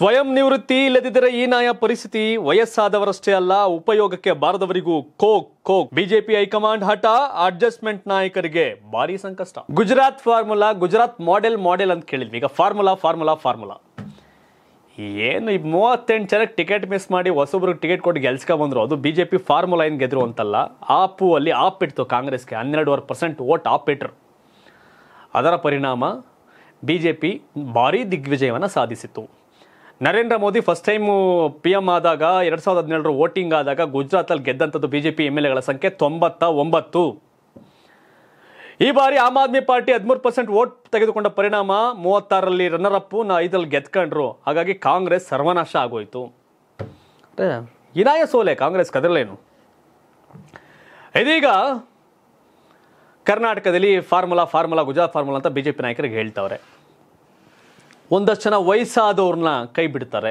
ಸ್ವಯಂ ನಿವೃತ್ತಿ ಇಲ್ಲದಿದ್ದರೆ ಈನಾಯ ಪರಿಸ್ಥಿತಿ ವಯಸ್ಸಾದವರಷ್ಟೇ ಅಲ್ಲ ಉಪಯೋಗಕ್ಕೆ ಬಾರದವರಿಗೂ ಕೋಕ್ ಕೋಕ್ ಬಿಜೆಪಿ ಹೈಕಮಾಂಡ್ ಹಠ ಅಡ್ಜಸ್ಟ್ಮೆಂಟ್ ನಾಯಕರಿಗೆ ಭಾರಿ ಸಂಕಷ್ಟ Gujarat formula Gujarat model model ಅಂತ ಕೇಳಿದ್ವಿ ಈಗ ಫಾರ್ಮುಲಾ ಫಾರ್ಮುಲಾ ಫಾರ್ಮುಲಾ ಏನು ಈ ಮೂವತ್ತೆಂಟು ಜನಕ್ಕೆ ಟಿಕೆಟ್ ಮಿಸ್ ಮಾಡಿ ಹೊಸೊಬ್ರಿಗೆ ಟಿಕೆಟ್ ಕೊಟ್ಟು ಗೆಲ್ಸ್ಕೊ ಬಂದ್ರು ಅದು ಬಿಜೆಪಿ ಫಾರ್ಮುಲಾ ಏನು ಗೆದ್ರು ಅಂತಲ್ಲ ಆಪು ಅಲ್ಲಿ ಆಪ್ ಇಟ್ತು ಕಾಂಗ್ರೆಸ್ಗೆ ಹನ್ನೆರಡುವರೆ ಪರ್ಸೆಂಟ್ ಓಟ್ ಆಪ್ ಇಟ್ರು ಅದರ ಪರಿಣಾಮ ಬಿಜೆಪಿ ಜೆ ಪಿ ಭಾರೀ ದಿಗ್ವಿಜಯವನ್ನು ಸಾಧಿಸಿತು Narendra Modi first time P M ಆದಾಗ ಎರಡ್ ಸಾವಿರದ ಹದಿನೇಳರ ವೋಟಿಂಗ್ ಆದಾಗ ಗುಜರಾತಲ್ಲಿ ಗೆದ್ದಂಥದ್ದು ಬಿಜೆಪಿ ಎಂ ಎಲ್ ಎಗಳ ಸಂಖ್ಯೆ ತೊಂಬತ್ತ ಒಂಬತ್ತು ಈ ಬಾರಿ ಆಮ್ ಆದ್ಮಿ ಪಾರ್ಟಿ ಹದಿಮೂರು ಪರ್ಸೆಂಟ್ ವೋಟ್ ತೆಗೆದುಕೊಂಡ ಪರಿಣಾಮ ಮೂವತ್ತಾರಲ್ಲಿ ರನ್ನರ್ ಅಪ್ ನಾ ಐದಲ್ಲಿ ಗೆದ್ಕೊಂಡ್ರು ಹಾಗಾಗಿ ಕಾಂಗ್ರೆಸ್ ಸರ್ವನಾಶ ಆಗೋಯ್ತು ಇನಾಯ ಸೋಲೆ ಕಾಂಗ್ರೆಸ್ ಕದರಲೇನು ಇದೀಗ ಕರ್ನಾಟಕದಲ್ಲಿ ಫಾರ್ಮುಲಾ ಫಾರ್ಮುಲಾ ಗುಜರಾತ್ ಫಾರ್ಮುಲಾ ಅಂತ ಬಿಜೆಪಿ ನಾಯಕರಿಗೆ ಹೇಳ್ತಾವ್ರೆ ಒಂದಷ್ಟು ಜನ ವಯಸ್ಸಾದವ್ರನ್ನ ಕೈ ಬಿಡ್ತಾರೆ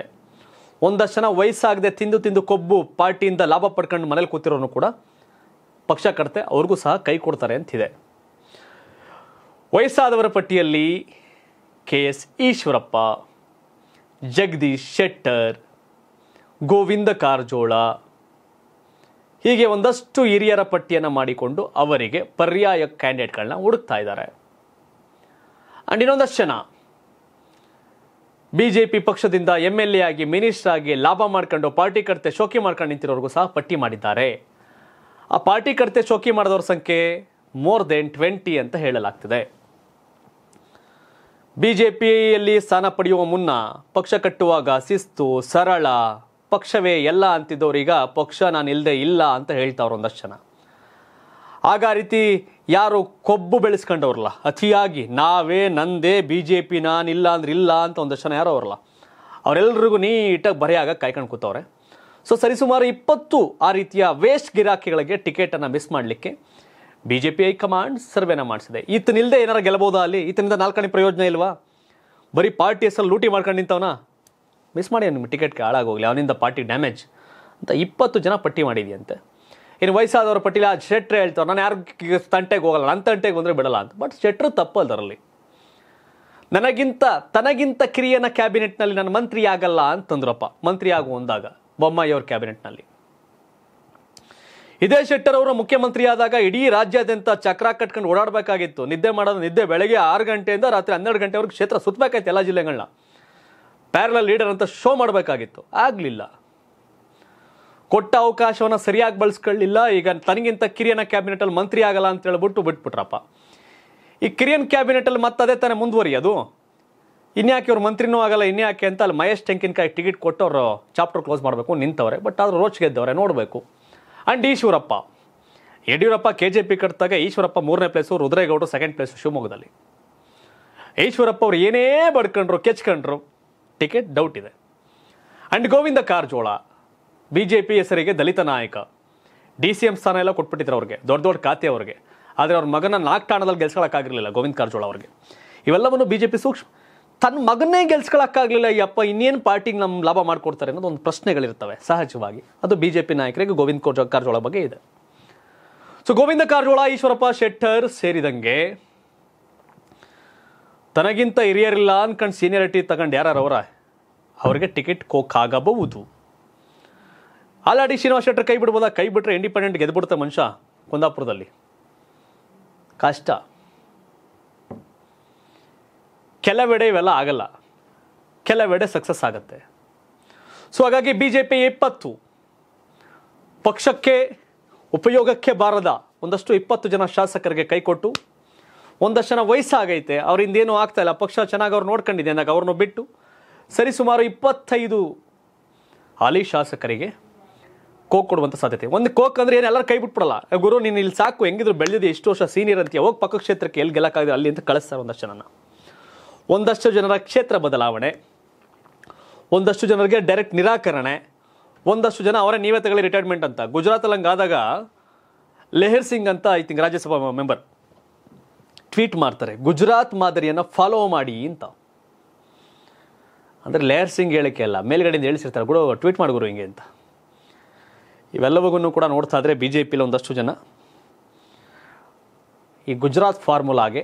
ಒಂದಷ್ಟು ಜನ ವಯಸ್ಸಾಗದೆ ತಿಂದು ತಿಂದು ಕೊಬ್ಬು ಪಾರ್ಟಿಯಿಂದ ಲಾಭ ಪಡ್ಕೊಂಡು ಮನೇಲಿ ಕೂತಿರೋನು ಕೂಡ ಪಕ್ಷ ಕಟ್ತೆ ಅವ್ರಿಗೂ ಸಹ ಕೈ ಕೊಡ್ತಾರೆ ಅಂತಿದೆ ವಯಸ್ಸಾದವರ ಪಟ್ಟಿಯಲ್ಲಿ ಕೆ ಎಸ್ ಈಶ್ವರಪ್ಪ ಜಗದೀಶ್ ಶೆಟ್ಟರ್ ಗೋವಿಂದ ಕಾರಜೋಳ ಹೀಗೆ ಒಂದಷ್ಟು ಹಿರಿಯರ ಪಟ್ಟಿಯನ್ನು ಮಾಡಿಕೊಂಡು ಅವರಿಗೆ ಪರ್ಯಾಯ ಕ್ಯಾಂಡಿಡೇಟ್ಗಳನ್ನ ಹುಡುಕ್ತಾ ಇದ್ದಾರೆ ಆ್ಯಂಡ್ ಇನ್ನೊಂದಷ್ಟು ಜನ ಬಿಜೆಪಿ ಪಕ್ಷದಿಂದ ಎ ಆಗಿ ಮಿನಿಸ್ಟರ್ ಆಗಿ ಲಾಭ ಮಾಡ್ಕೊಂಡು ಪಾರ್ಟಿ ಕರ್ತೆ ಶೋಕಿ ಮಾಡ್ಕೊಂಡು ನಿಂತಿರೋರ್ಗೂ ಸಹ ಪಟ್ಟಿ ಮಾಡಿದ್ದಾರೆ ಆ ಪಾರ್ಟಿ ಕರ್ತೆ ಶೋಕಿ ಮಾಡಿದವರ ಸಂಖ್ಯೆ ಮೋರ್ ದೆನ್ ಟ್ವೆಂಟಿ ಅಂತ ಹೇಳಲಾಗ್ತಿದೆ ಬಿಜೆಪಿಯಲ್ಲಿ ಸ್ಥಾನ ಪಡೆಯುವ ಮುನ್ನ ಪಕ್ಷ ಕಟ್ಟುವಾಗ ಶಿಸ್ತು ಸರಳ ಪಕ್ಷವೇ ಎಲ್ಲ ಅಂತಿದ್ದವರೀಗ ಪಕ್ಷ ನಾನು ಇಲ್ಲದೆ ಇಲ್ಲ ಅಂತ ಹೇಳ್ತಾವ್ರು ಒಂದಷ್ಟು ಜನ ಆಗ ಆ ರೀತಿ ಯಾರು ಕೊಬ್ಬು ಬೆಳೆಸ್ಕೊಂಡವ್ರಲ್ಲ ಅತಿಯಾಗಿ ನಾವೇ ನಂದೇ ಬಿ ಜೆ ಪಿ ನಾನು ಇಲ್ಲ ಅಂದ್ರೆ ಇಲ್ಲ ಅಂತ ಒಂದಷ್ಟು ಜನ ಯಾರೋ ಅವರಲ್ಲ ಅವರೆಲ್ಲರಿಗೂ ನೀಟಾಗಿ ಬರೆಯಾಗ ಕಾಯ್ಕೊಂಡು ಕೂತವ್ರೆ ಸೊ ಸರಿಸುಮಾರು ಇಪ್ಪತ್ತು ಆ ರೀತಿಯ ವೇಸ್ಟ್ ಗಿರಾಕಿಗಳಿಗೆ ಟಿಕೆಟನ್ನು ಮಿಸ್ ಮಾಡಲಿಕ್ಕೆ ಬಿ ಜೆ ಪಿ ಹೈಕಮಾಂಡ್ ಸರ್ವೇನ ಮಾಡಿಸಿದೆ ಈತನಿಲ್ಲದೆ ಏನಾರು ಗೆಲ್ಲಬಹುದಾ ಅಲ್ಲಿ ಈತನಿಂದ ನಾಲ್ಕನೇ ಪ್ರಯೋಜನ ಇಲ್ವಾ ಬರೀ ಪಾರ್ಟಿ ಹೆಸರು ಲೂಟಿ ಮಾಡ್ಕೊಂಡು ನಿಂತವನ ಮಿಸ್ ಮಾಡಿ ನಿಮ್ಮ ಟಿಕೆಟ್ಗೆ ಹಾಳಾಗೋಗಲಿ ಅವನಿಂದ ಪಾರ್ಟಿ ಡ್ಯಾಮೇಜ್ ಅಂತ ಇಪ್ಪತ್ತು ಜನ ಪಟ್ಟಿ ಮಾಡಿದೆಯಂತೆ ಇನ್ನು ವಯಸ್ಸಾದವ್ರ ಪಟ್ಟಿಲ ಶೆಟ್ರೆ ಹೇಳ್ತಾರೆ ನಾನು ಯಾರು ತಂಟೆಗೆ ಹೋಗಲ್ಲ ನನ್ನ ತಂಟೆಗೆ ಬಂದರೆ ಬಿಡಲ್ಲ ಅಂತ ಬಟ್ ಶೆಟ್ರು ತಪ್ಪಲ್ದರಲ್ಲಿ ನನಗಿಂತ ತನಗಿಂತ ಕಿರಿಯನ ಕ್ಯಾಬಿನೆಟ್ನಲ್ಲಿ ನಾನು ಮಂತ್ರಿ ಆಗಲ್ಲ ಅಂತಂದ್ರಪ್ಪ ಮಂತ್ರಿ ಆಗು ಬೊಮ್ಮಾಯಿ ಬೊಮ್ಮಾಯಿಯವ್ರ ಕ್ಯಾಬಿನೆಟ್ನಲ್ಲಿ ಇದೇ ಶೆಟ್ಟರ್ ಅವರು ಮುಖ್ಯಮಂತ್ರಿ ಆದಾಗ ಇಡೀ ರಾಜ್ಯಾದ್ಯಂತ ಚಕ್ರ ಕಟ್ಕೊಂಡು ಓಡಾಡಬೇಕಾಗಿತ್ತು ನಿದ್ದೆ ಮಾಡೋದು ನಿದ್ದೆ ಬೆಳಗ್ಗೆ ಆರು ಗಂಟೆಯಿಂದ ರಾತ್ರಿ ಹನ್ನೆರಡು ಗಂಟೆವರೆಗೂ ಕ್ಷೇತ್ರ ಸುತ್ತಬೇಕಾಯ್ತು ಎಲ್ಲ ಜಿಲ್ಲೆಗಳನ್ನ ಪ್ಯಾರಲ ಲೀಡರ್ ಅಂತ ಶೋ ಮಾಡಬೇಕಾಗಿತ್ತು ಆಗಲಿಲ್ಲ ಕೊಟ್ಟ ಅವಕಾಶವನ್ನು ಸರಿಯಾಗಿ ಬಳಸ್ಕೊಳ್ಳಿಲ್ಲ ಈಗ ತನಗಿಂತ ಕಿರಿಯನ ಕ್ಯಾಬಿನೆಟಲ್ಲಿ ಮಂತ್ರಿ ಆಗಲ್ಲ ಅಂತ ಹೇಳ್ಬಿಟ್ಟು ಬಿಟ್ಬಿಟ್ರಪ್ಪ ಈ ಕಿರಿಯನ್ ಕ್ಯಾಬಿನೆಟಲ್ಲಿ ಮತ್ತೆ ಅದೇ ತಾನೇ ಮುಂದುವರಿಯೋದು ಇನ್ಯಾಕೆ ಇವ್ರು ಮಂತ್ರಿನೂ ಆಗಲ್ಲ ಇನ್ಯಾಕೆ ಅಂತ ಅಲ್ಲಿ ಮಹೇಶ್ ಟೆಂಕಿನಕಾಯಿ ಟಿಕೆಟ್ ಕೊಟ್ಟು ಅವರು ಚಾಪ್ಟರ್ ಕ್ಲೋಸ್ ಮಾಡಬೇಕು ನಿಂತವ್ರೆ ಬಟ್ ಆದರೂ ರೋಚ್ ಗೆದ್ದವ್ರೆ ನೋಡಬೇಕು and Eshwarappa Yediyurappa K J P ಕಟ್ಟಿದಾಗ ಈಶ್ವರಪ್ಪ ಮೂರನೇ ಪ್ಲೇಸು ರುದ್ರೇಗೌಡರು ಸೆಕೆಂಡ್ ಪ್ಲೇಸು ಶಿವಮೊಗ್ಗದಲ್ಲಿ ಈಶ್ವರಪ್ಪ ಅವರು ಏನೇ ಬಡ್ಕೊಂಡ್ರು ಕೆಚ್ಕೊಂಡ್ರು ಟಿಕೆಟ್ ಡೌಟ್ ಇದೆ and Govinda Karjol B J P ಹೆಸರಿಗೆ ದಲಿತ ನಾಯಕ ಡಿ ಸಿ ಎಂ ಸ್ಥಾನ ಎಲ್ಲ ಕೊಟ್ಬಿಟ್ಟಿದ್ರು ಅವ್ರಿಗೆ ದೊಡ್ಡ ದೊಡ್ಡ ಖಾತೆ ಅವ್ರಿಗೆ ಆದರೆ ಅವ್ರ ಮಗನ ನಾಲ್ಕು ತಾಣದಲ್ಲಿ ಗೆಲ್ಸ್ಕೊಳಕ್ಕಾಗಿರಲಿಲ್ಲ ಗೋವಿಂದ ಕಾರಜೋಳ ಅವ್ರಿಗೆ ಇವೆಲ್ಲವನ್ನು ಬಿಜೆಪಿ ಸೂಕ್ಷ್ಮ ತನ್ನ ಮಗನೇ ಗೆಲ್ಸ್ಕೊಳಕ್ಕಾಗಲಿಲ್ಲ ಈ ಅಪ್ಪ ಇನ್ನೇನು ಪಾರ್ಟಿಗೆ ನಮ್ಮ ಲಾಭ ಮಾಡಿಕೊಡ್ತಾರೆ ಅನ್ನೋದು ಒಂದು ಪ್ರಶ್ನೆಗಳಿರ್ತವೆ ಸಹಜವಾಗಿ ಅದು ಬಿಜೆಪಿ ನಾಯಕರಿಗೆ ಗೋವಿಂದ ಕಾರಜೋಳ ಬಗ್ಗೆ ಇದೆ ಸೊ ಗೋವಿಂದ ಕಾರಜೋಳ ಈಶ್ವರಪ್ಪ ಶೆಟ್ಟರ್ ಸೇರಿದಂಗೆ ತನಗಿಂತ ಹಿರಿಯರಿಲ್ಲ ಅನ್ಕಂಡು ಸೀನಿಯರಿಟಿ ತಗೊಂಡು ಯಾರವರ ಅವರಿಗೆ ಟಿಕೆಟ್ ಆಗಬಹುದು ಅಲ್ಲಾಡಿ ಶ್ರೀನಿವಾಸ ಶೆಟ್ಟರ್ ಕೈ ಬಿಡ್ಬೋದಾ ಕೈ ಬಿಟ್ಟರೆ ಇಂಡಿಪೆಂಡೆಂಟ್ ಗೆದ್ಬಿಡುತ್ತೆ ಮನುಷ್ಯ ಕುಂದಾಪುರದಲ್ಲಿ ಕಷ್ಟ ಕೆಲವೆಡೆ ಇವೆಲ್ಲ ಆಗಲ್ಲ ಕೆಲವೆಡೆ ಸಕ್ಸಸ್ ಆಗುತ್ತೆ ಸೊ ಹಾಗಾಗಿ ಬಿ ಜೆ ಪಿ ಇಪ್ಪತ್ತು ಪಕ್ಷಕ್ಕೆ ಉಪಯೋಗಕ್ಕೆ ಬಾರದ ಒಂದಷ್ಟು ಇಪ್ಪತ್ತು ಜನ ಶಾಸಕರಿಗೆ ಕೈಕೊಟ್ಟು ಒಂದಷ್ಟು ಜನ ವಯಸ್ಸಾಗೈತೆ ಅವರಿಂದ ಏನೂ ಆಗ್ತಾ ಇಲ್ಲ ಪಕ್ಷ ಚೆನ್ನಾಗಿ ಅವ್ರು ನೋಡ್ಕೊಂಡಿದೆ ಅಂದಾಗ ಅವ್ರನ್ನ ಬಿಟ್ಟು ಸರಿಸುಮಾರು ಇಪ್ಪತ್ತೈದು ಹಾಲಿ ಶಾಸಕರಿಗೆ ಕೋಕ್ ಕೊಡುವಂಥ ಸಾಧ್ಯತೆ ಒಂದು ಕೋಕ್ ಅಂದ್ರೆ ಏನು ಎಲ್ಲರೂ ಕೈ ಬಿಟ್ಬಿಡಲ್ಲ ಗುರು ನೀನು ಇಲ್ಲಿ ಸಾಕು ಹೆಂಗಿದ್ರು ಬೆಳೆದಿದೆ ಎಷ್ಟು ವರ್ಷ ಸೀನಿಯರ್ ಅಂತ ಹೋಗಿ ಪಕ್ಕ ಕ್ಷೇತ್ರಕ್ಕೆ ಎಲ್ಲಿ ಗೆಲ್ಲಕ್ಕಾಗಿದೆ ಅಲ್ಲಿ ಅಂತ ಕಳಿಸ್ತಾರೆ ಒಂದಷ್ಟು ಜನನ ಒಂದಷ್ಟು ಜನರ ಕ್ಷೇತ್ರ ಬದಲಾವಣೆ ಒಂದಷ್ಟು ಜನರಿಗೆ ಡೈರೆಕ್ಟ್ ನಿರಾಕರಣೆ ಒಂದಷ್ಟು ಜನ ಅವರೇ ನೀವೇ ತಗೊಳ್ಳಿ ರಿಟೈರ್ಮೆಂಟ್ ಅಂತ ಗುಜರಾತಲ್ಲಿ ಹಂಗಾದಾಗ ಲೆಹರ್ ಸಿಂಗ್ ಅಂತ I think Rajya Sabha member tweet ಮಾಡ್ತಾರೆ ಗುಜರಾತ್ ಮಾದರಿಯನ್ನು ಫಾಲೋ ಮಾಡಿ ಅಂತ ಅಂದರೆ ಲೇಹರ್ ಸಿಂಗ್ ಹೇಳಿಕೆ ಅಲ್ಲ ಮೇಲ್ಗಡೆಯಿಂದ ಹೇಳಿಸಿರ್ತಾರೆ ಗುರು ಟ್ವೀಟ್ ಗುರು ಹಿಂಗೆ ಅಂತ ಇವೆಲ್ಲವನ್ನೂ ಕೂಡ ನೋಡ್ತಾ ಇದ್ರೆ ಬಿ ಜೆ ಪಿಲಿ ಒಂದಷ್ಟು ಜನ ಈ ಗುಜರಾತ್ ಫಾರ್ಮುಲಾಗೆ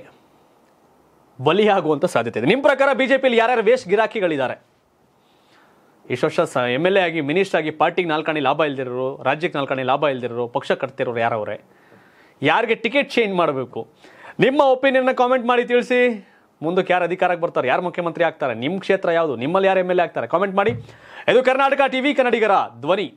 ಬಲಿಯಾಗುವಂಥ ಸಾಧ್ಯತೆ ಇದೆ ನಿಮ್ಮ ಪ್ರಕಾರ ಬಿ ಜೆ ಪಿಲಿ ಯಾರ್ಯಾರು ವೇಷ್ ಗಿರಾಕಿಗಳಿದ್ದಾರೆ ಇಷ್ಟು ವರ್ಷ ಎಮ್ ಎಲ್ ಎ ಆಗಿ ಮಿನಿಸ್ಟರ್ ಆಗಿ ಪಾರ್ಟಿಗೆ ನಾಲ್ಕಾಣಿ ಲಾಭ ಇಲ್ದಿರೋರು ರಾಜ್ಯಕ್ಕೆ ನಾಲ್ಕಾಣಿ ಲಾಭ ಇಲ್ದಿರೋರು ಪಕ್ಷ ಕಟ್ತಿರೋರು ಯಾರವ್ರೆ ಯಾರಿಗೆ ಟಿಕೆಟ್ ಚೇಂಜ್ ಮಾಡಬೇಕು ನಿಮ್ಮ ಒಪಿನಿಯನ್ನ ಕಾಮೆಂಟ್ ಮಾಡಿ ತಿಳಿಸಿ ಮುಂದಕ್ಕೆ ಯಾರು ಅಧಿಕಾರಕ್ಕೆ ಬರ್ತಾರೆ ಯಾರು ಮುಖ್ಯಮಂತ್ರಿ ಆಗ್ತಾರೆ ನಿಮ್ಮ ಕ್ಷೇತ್ರ ಯಾವುದು ನಿಮ್ಮಲ್ಲಿ ಯಾರು ಎಮ್ ಎಲ್ ಎ ಆಗ್ತಾರೆ ಕಾಮೆಂಟ್ ಮಾಡಿ ಇದು ಕರ್ನಾಟಕ ಟಿವಿ ಕನ್ನಡಿಗರ ಧ್ವನಿ